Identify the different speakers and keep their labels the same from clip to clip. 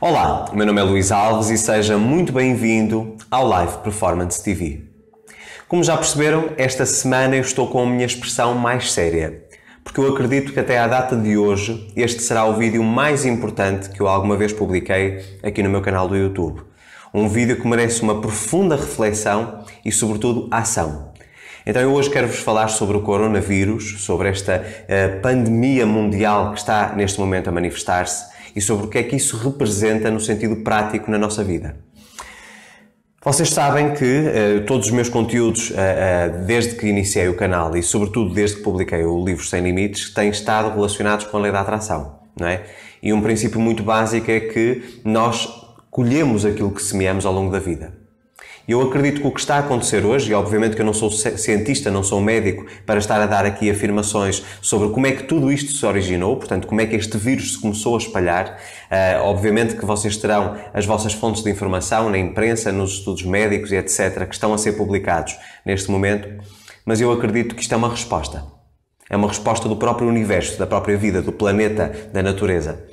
Speaker 1: Olá, o meu nome é Luís Alves e seja muito bem-vindo ao Live Performance TV. Como já perceberam, esta semana eu estou com a minha expressão mais séria, porque eu acredito que até à data de hoje este será o vídeo mais importante que eu alguma vez publiquei aqui no meu canal do YouTube. Um vídeo que merece uma profunda reflexão e, sobretudo, ação. Então eu hoje quero-vos falar sobre o coronavírus, sobre esta uh, pandemia mundial que está neste momento a manifestar-se e sobre o que é que isso representa no sentido prático na nossa vida. Vocês sabem que uh, todos os meus conteúdos, uh, uh, desde que iniciei o canal e sobretudo desde que publiquei o livro Sem Limites, têm estado relacionados com a lei da atração, não é? E um princípio muito básico é que nós colhemos aquilo que semeamos ao longo da vida. E eu acredito que o que está a acontecer hoje, e obviamente que eu não sou cientista, não sou médico, para estar a dar aqui afirmações sobre como é que tudo isto se originou, portanto, como é que este vírus se começou a espalhar. Uh, obviamente que vocês terão as vossas fontes de informação na imprensa, nos estudos médicos e etc., que estão a ser publicados neste momento, mas eu acredito que isto é uma resposta. É uma resposta do próprio universo, da própria vida, do planeta, da natureza.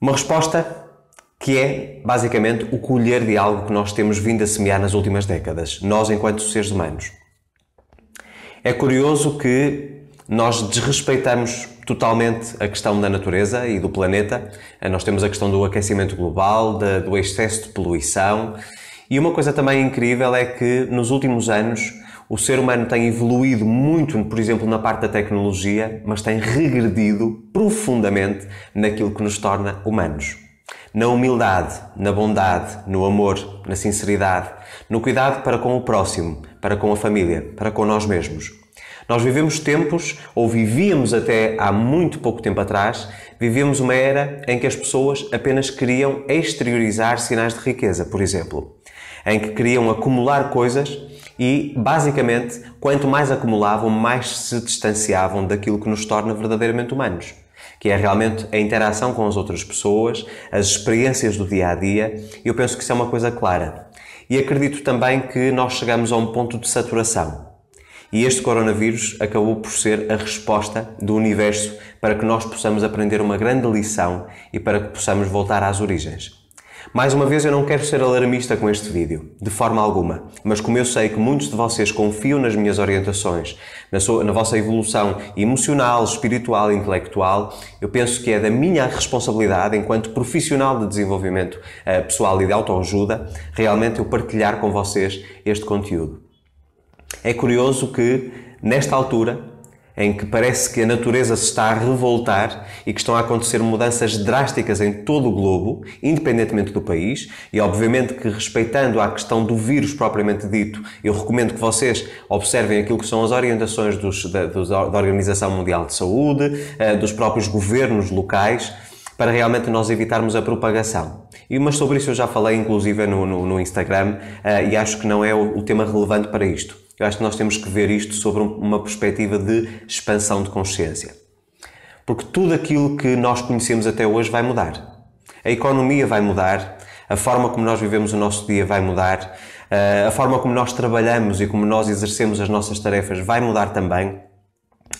Speaker 1: Uma resposta que é basicamente o colher de algo que nós temos vindo a semear nas últimas décadas, nós enquanto seres humanos. É curioso que nós desrespeitamos totalmente a questão da natureza e do planeta. Eh, nós temos a questão do aquecimento global, do excesso de poluição. E uma coisa também incrível é que nos últimos anos o ser humano tem evoluído muito, por exemplo, na parte da tecnologia, mas tem regredido profundamente naquilo que nos torna humanos na humildade, na bondade, no amor, na sinceridade, no cuidado para com o próximo, para com a família, para com nós mesmos. Nós vivemos tempos, ou vivíamos até há muito pouco tempo atrás, vivemos uma era em que as pessoas apenas queriam exteriorizar sinais de riqueza, por exemplo, em que queriam acumular coisas e, basicamente, quanto mais acumulavam, mais se distanciavam daquilo que nos torna verdadeiramente humanos que é realmente a interação com as outras pessoas, as experiências do dia a dia, e eu penso que isso é uma coisa clara. E acredito também que nós chegamos a um ponto de saturação. E este coronavírus acabou por ser a resposta do universo para que nós possamos aprender uma grande lição e para que possamos voltar às origens. Mais uma vez, eu não quero ser alarmista com este vídeo, de forma alguma, mas como eu sei que muitos de vocês confiam nas minhas orientações, na, sua, na vossa evolução emocional, espiritual e intelectual, eu penso que é da minha responsabilidade, enquanto profissional de desenvolvimento uh, pessoal e de autoajuda, realmente eu partilhar com vocês este conteúdo. É curioso que, nesta altura, em que parece que a natureza se está a revoltar e que estão a acontecer mudanças drásticas em todo o globo, independentemente do país, e obviamente que respeitando a questão do vírus propriamente dito, eu recomendo que vocês observem aquilo que são as orientações dos, da, dos, da, Organização Mundial de Saúde, eh, dos próprios governos locais, para realmente nós evitarmos a propagação. E, mas sobre isso eu já falei inclusive no, no, no Instagram eh, e acho que não é o, o tema relevante para isto. Eu acho que nós temos que ver isto sobre uma perspectiva de expansão de consciência. Porque tudo aquilo que nós conhecemos até hoje vai mudar. A economia vai mudar, a forma como nós vivemos o nosso dia vai mudar, eh, a forma como nós trabalhamos e como nós exercemos as nossas tarefas vai mudar também.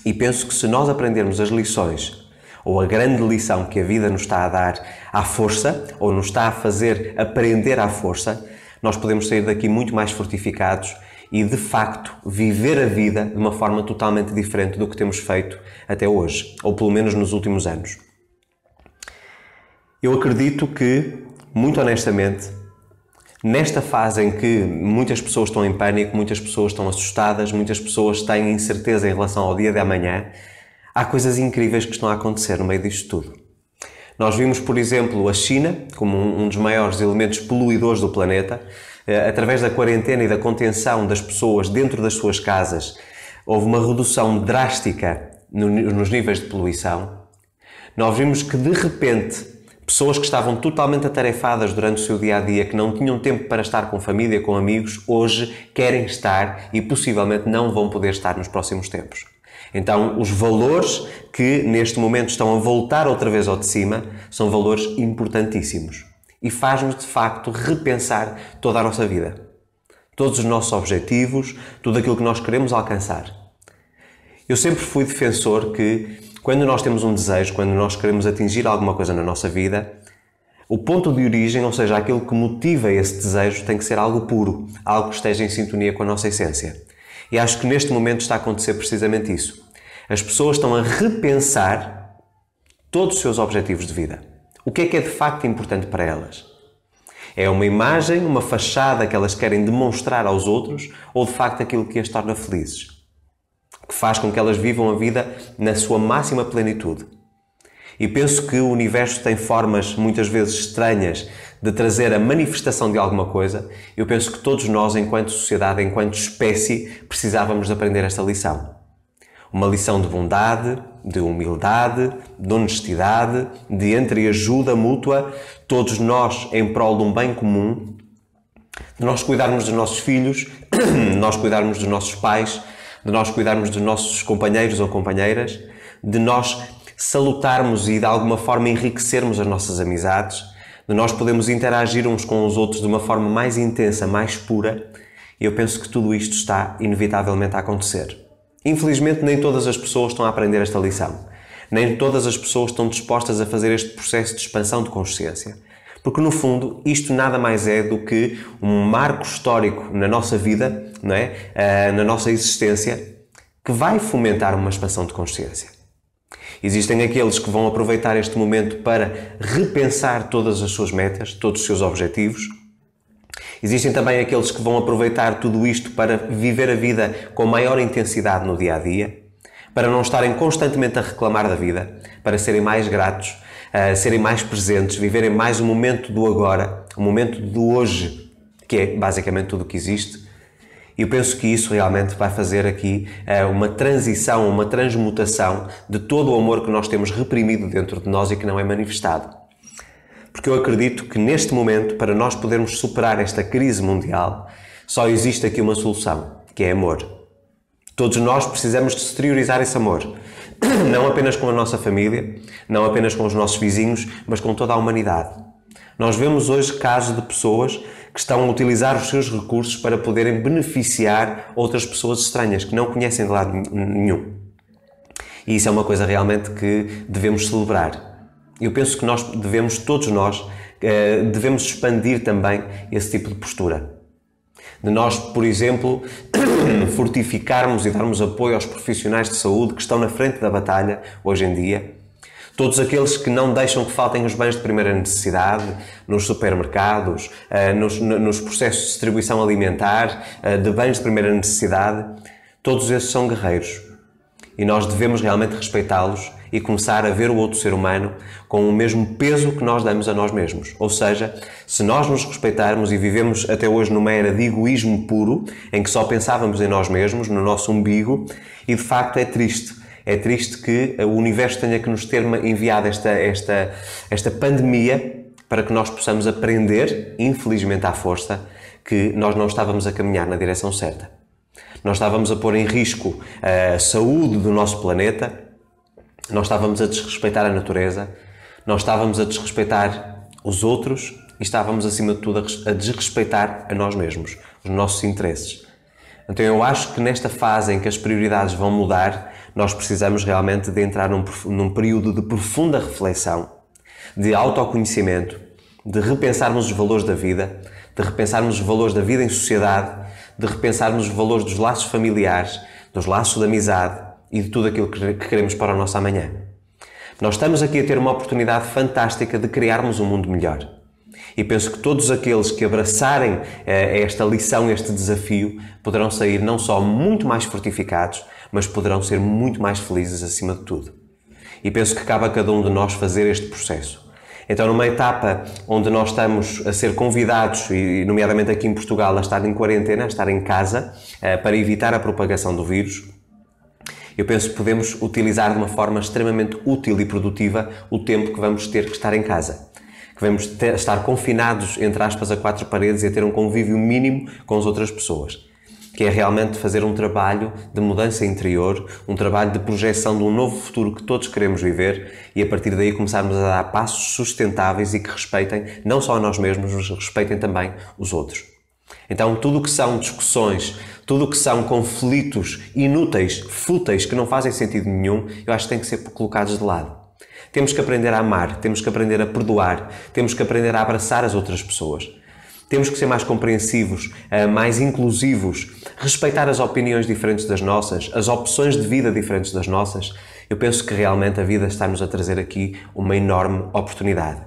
Speaker 1: E penso que se nós aprendermos as lições ou a grande lição que a vida nos está a dar à força, ou nos está a fazer aprender à força, nós podemos sair daqui muito mais fortificados e de facto viver a vida de uma forma totalmente diferente do que temos feito até hoje, ou pelo menos nos últimos anos. Eu acredito que, muito honestamente, nesta fase em que muitas pessoas estão em pânico, muitas pessoas estão assustadas, muitas pessoas têm incerteza em relação ao dia de amanhã, há coisas incríveis que estão a acontecer no meio disto tudo. Nós vimos, por exemplo, a China como um dos maiores elementos poluidores do planeta eh, através da quarentena e da contenção das pessoas dentro das suas casas, houve uma redução drástica nos níveis de poluição, nós vimos que de repente pessoas que estavam totalmente atarefadas durante o seu dia a dia, que não tinham tempo para estar com família, com amigos, hoje querem estar e possivelmente não vão poder estar nos próximos tempos. Então, os valores que neste momento estão a voltar outra vez ao de cima são valores importantíssimos e faz-nos de facto repensar toda a nossa vida, todos os nossos objetivos, tudo aquilo que nós queremos alcançar. Eu sempre fui defensor que quando nós temos um desejo, quando nós queremos atingir alguma coisa na nossa vida, o ponto de origem, ou seja, aquilo que motiva esse desejo, tem que ser algo puro, algo que esteja em sintonia com a nossa essência. E acho que neste momento está a acontecer precisamente isso. As pessoas estão a repensar todos os seus objetivos de vida. O que é que é de facto importante para elas? É uma imagem, uma fachada que elas querem demonstrar aos outros ou de facto aquilo que as torna felizes? Que faz com que elas vivam a vida na sua máxima plenitude? E penso que o universo tem formas muitas vezes estranhas de trazer a manifestação de alguma coisa. Eu penso que todos nós, enquanto sociedade, enquanto espécie, precisávamos de aprender esta lição. Uma lição de bondade, de humildade, de honestidade, de entreajuda mútua, todos nós em prol de um bem comum, de nós cuidarmos dos nossos filhos, de nós cuidarmos dos nossos pais, de nós cuidarmos dos nossos companheiros ou companheiras, de nós salutarmos e de alguma forma enriquecermos as nossas amizades, de nós podemos interagir uns com os outros de uma forma mais intensa, mais pura. Eu penso que tudo isto está inevitavelmente a acontecer. Infelizmente, nem todas as pessoas estão a aprender esta lição. Nem todas as pessoas estão dispostas a fazer este processo de expansão de consciência. Porque, no fundo, isto nada mais é do que um marco histórico na nossa vida, não é? Ah, na nossa existência, que vai fomentar uma expansão de consciência. Existem aqueles que vão aproveitar este momento para repensar todas as suas metas, todos os seus objetivos, Existem também aqueles que vão aproveitar tudo isto para viver a vida com maior intensidade no dia a dia, para não estarem constantemente a reclamar da vida, para serem mais gratos, serem mais presentes, viverem mais o momento do agora, o momento do hoje, que é basicamente tudo o que existe. E eu penso que isso realmente vai fazer aqui eh, uma transição, uma transmutação de todo o amor que nós temos reprimido dentro de nós e que não é manifestado. Porque eu acredito que neste momento, para nós podermos superar esta crise mundial, só existe aqui uma solução, que é amor. Todos nós precisamos de exteriorizar esse amor. Não apenas com a nossa família, não apenas com os nossos vizinhos, mas com toda a humanidade. Nós vemos hoje casos de pessoas que estão a utilizar os seus recursos para poderem beneficiar outras pessoas estranhas que não conhecem de lado nenhum. E isso é uma coisa realmente que devemos celebrar. Eu penso que nós devemos, todos nós, eh, devemos expandir também esse tipo de postura. De nós, por exemplo, fortificarmos e darmos apoio aos profissionais de saúde que estão na frente da batalha hoje em dia. Todos aqueles que não deixam que faltem os bens de primeira necessidade nos supermercados, eh, nos, nos processos de distribuição alimentar eh, de bens de primeira necessidade, todos esses são guerreiros. E nós devemos realmente respeitá-los e começar a ver o outro ser humano com o mesmo peso que nós damos a nós mesmos. Ou seja, se nós nos respeitarmos e vivemos até hoje numa era de egoísmo puro, em que só pensávamos em nós mesmos, no nosso umbigo, e de facto é triste. É triste que o universo tenha que nos ter enviado esta, esta, esta pandemia para que nós possamos aprender, infelizmente à força, que nós não estávamos a caminhar na direção certa. Nós estávamos a pôr em risco a saúde do nosso planeta, nós estávamos a desrespeitar a natureza, nós estávamos a desrespeitar os outros e estávamos, acima de tudo, a desrespeitar a nós mesmos, os nossos interesses. Então eu acho que nesta fase em que as prioridades vão mudar, nós precisamos realmente de entrar num, num período de profunda reflexão, de autoconhecimento, de repensarmos os valores da vida, de repensarmos os valores da vida em sociedade, de repensarmos os valores dos laços familiares, dos laços de amizade, e de tudo aquilo que queremos para o nosso amanhã. Nós estamos aqui a ter uma oportunidade fantástica de criarmos um mundo melhor. E penso que todos aqueles que abraçarem eh, esta lição, este desafio, poderão sair não só muito mais fortificados, mas poderão ser muito mais felizes acima de tudo. E penso que cabe a cada um de nós fazer este processo. Então, numa etapa onde nós estamos a ser convidados, e nomeadamente aqui em Portugal, a estar em quarentena, a estar em casa, eh, para evitar a propagação do vírus, eu penso que podemos utilizar de uma forma extremamente útil e produtiva o tempo que vamos ter que estar em casa. Que vamos ter, estar confinados, entre aspas, a quatro paredes e a ter um convívio mínimo com as outras pessoas. Que é realmente fazer um trabalho de mudança interior, um trabalho de projeção de um novo futuro que todos queremos viver e a partir daí começarmos a dar passos sustentáveis e que respeitem não só a nós mesmos, mas respeitem também os outros. Então, tudo o que são discussões tudo o que são conflitos inúteis, fúteis, que não fazem sentido nenhum, eu acho que tem que ser colocados de lado. Temos que aprender a amar, temos que aprender a perdoar, temos que aprender a abraçar as outras pessoas. Temos que ser mais compreensivos, eh, mais inclusivos, respeitar as opiniões diferentes das nossas, as opções de vida diferentes das nossas. Eu penso que realmente a vida está-nos a trazer aqui uma enorme oportunidade.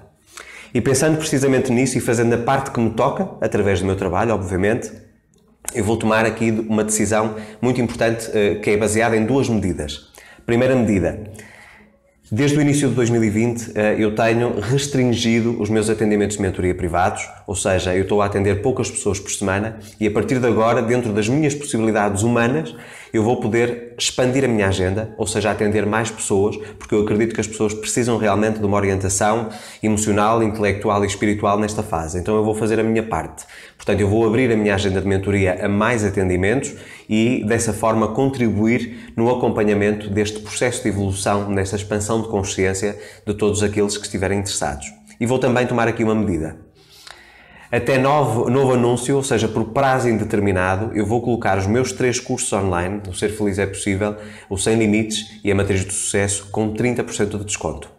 Speaker 1: E pensando precisamente nisso e fazendo a parte que me toca, através do meu trabalho, obviamente, eu vou tomar aqui uma decisão muito importante eh, que é baseada em duas medidas. Primeira medida, Desde o início de 2020, eh, eu tenho restringido os meus atendimentos de mentoria privados, ou seja, eu estou a atender poucas pessoas por semana e a partir de agora, dentro das minhas possibilidades humanas, eu vou poder expandir a minha agenda, ou seja, atender mais pessoas, porque eu acredito que as pessoas precisam realmente de uma orientação emocional, intelectual e espiritual nesta fase. Então eu vou fazer a minha parte. Portanto, eu vou abrir a minha agenda de mentoria a mais atendimentos e dessa forma contribuir no acompanhamento deste processo de evolução, nesta expansão de consciência de todos aqueles que estiverem interessados. E vou também tomar aqui uma medida. Até novo, novo anúncio, ou seja, por prazo indeterminado, eu vou colocar os meus três cursos online, o Ser Feliz é Possível, o Sem Limites e a Matriz do Sucesso, com 30% de desconto.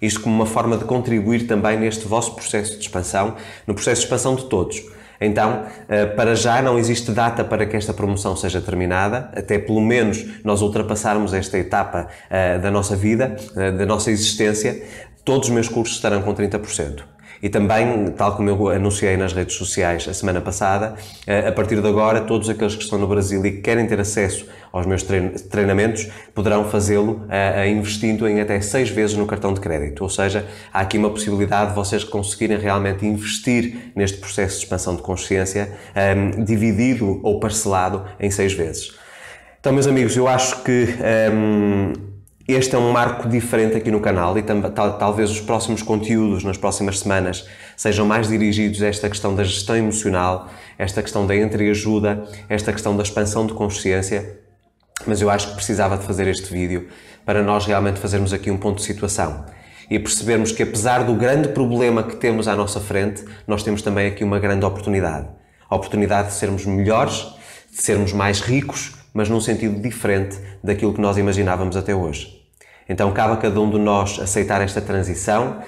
Speaker 1: Isto como uma forma de contribuir também neste vosso processo de expansão, no processo de expansão de todos então, eh, para já não existe data para que esta promoção seja terminada, até pelo menos nós ultrapassarmos esta etapa eh, da nossa vida, eh, da nossa existência, todos os meus cursos estarão com 30%. E também, tal como eu anunciei nas redes sociais a semana passada, eh, a partir de agora, todos aqueles que estão no Brasil e que querem ter acesso aos meus treinamentos poderão fazê-lo eh, investindo em até seis vezes no cartão de crédito. Ou seja, há aqui uma possibilidade de vocês conseguirem realmente investir neste processo de expansão de consciência ehm, dividido ou parcelado em seis vezes. Então, meus amigos, eu acho que ehm, este é um marco diferente aqui no canal e tal, talvez os próximos conteúdos nas próximas semanas sejam mais dirigidos a esta questão da gestão emocional, esta questão da entreajuda, esta questão da expansão de consciência. Mas eu acho que precisava de fazer este vídeo para nós realmente fazermos aqui um ponto de situação e percebermos que, apesar do grande problema que temos à nossa frente, nós temos também aqui uma grande oportunidade. A oportunidade de sermos melhores, de sermos mais ricos, mas num sentido diferente daquilo que nós imaginávamos até hoje. Então cabe a cada um de nós aceitar esta transição,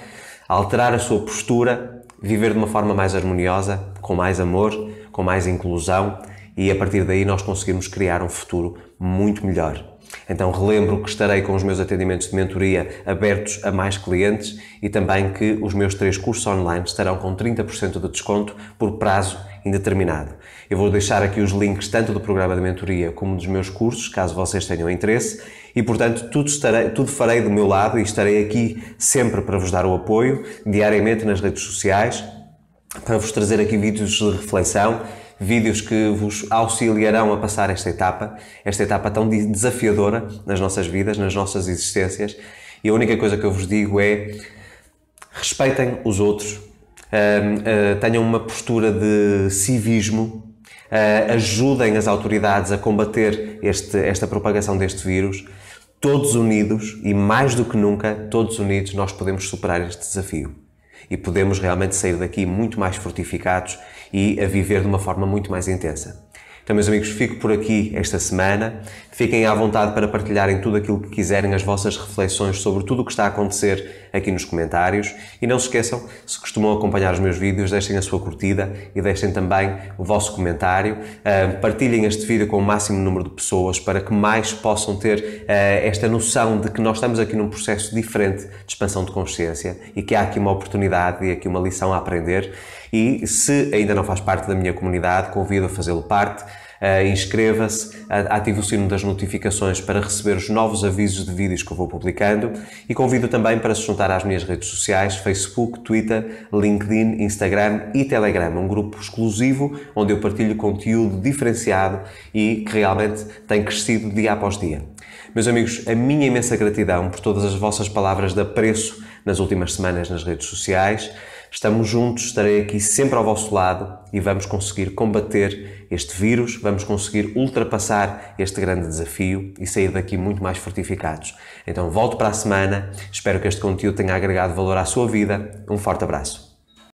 Speaker 1: alterar a sua postura, viver de uma forma mais harmoniosa, com mais amor, com mais inclusão e a partir daí nós conseguimos criar um futuro muito melhor. Então relembro que estarei com os meus atendimentos de mentoria abertos a mais clientes e também que os meus três cursos online estarão com 30% de desconto por prazo indeterminado. Eu vou deixar aqui os links tanto do programa de mentoria como dos meus cursos, caso vocês tenham interesse, e portanto tudo, estarei, tudo farei do meu lado e estarei aqui sempre para vos dar o apoio, diariamente nas redes sociais, para vos trazer aqui vídeos de reflexão vídeos que vos auxiliarão a passar esta etapa, esta etapa tão desafiadora nas nossas vidas, nas nossas existências. E a única coisa que eu vos digo é respeitem os outros, ehm, eh, tenham uma postura de civismo, eh, ajudem as autoridades a combater este, esta propagação deste vírus. Todos unidos e mais do que nunca, todos unidos, nós podemos superar este desafio e podemos realmente sair daqui muito mais fortificados e a viver de uma forma muito mais intensa. Então, meus amigos, fico por aqui esta semana. Fiquem à vontade para partilharem tudo aquilo que quiserem, as vossas reflexões sobre tudo o que está a acontecer aqui nos comentários. E não se esqueçam, se costumam acompanhar os meus vídeos, deixem a sua curtida e deixem também o vosso comentário. Ah, partilhem este vídeo com o máximo número de pessoas para que mais possam ter ah, esta noção de que nós estamos aqui num processo diferente de expansão de consciência e que há aqui uma oportunidade e aqui uma lição a aprender. E se ainda não faz parte da minha comunidade, convido a fazê-lo parte eh, inscreva-se, ative o sino das notificações para receber os novos avisos de vídeos que eu vou publicando e convido também para se juntar às minhas redes sociais, Facebook, Twitter, LinkedIn, Instagram e Telegram, um grupo exclusivo onde eu partilho conteúdo diferenciado e que realmente tem crescido dia após dia. Meus amigos, a minha imensa gratidão por todas as vossas palavras de apreço nas últimas semanas nas redes sociais. Estamos juntos, estarei aqui sempre ao vosso lado e vamos conseguir combater este vírus, vamos conseguir ultrapassar este grande desafio e sair daqui muito mais fortificados. Então volto para a semana, espero que este conteúdo tenha agregado valor à sua vida. Um forte abraço.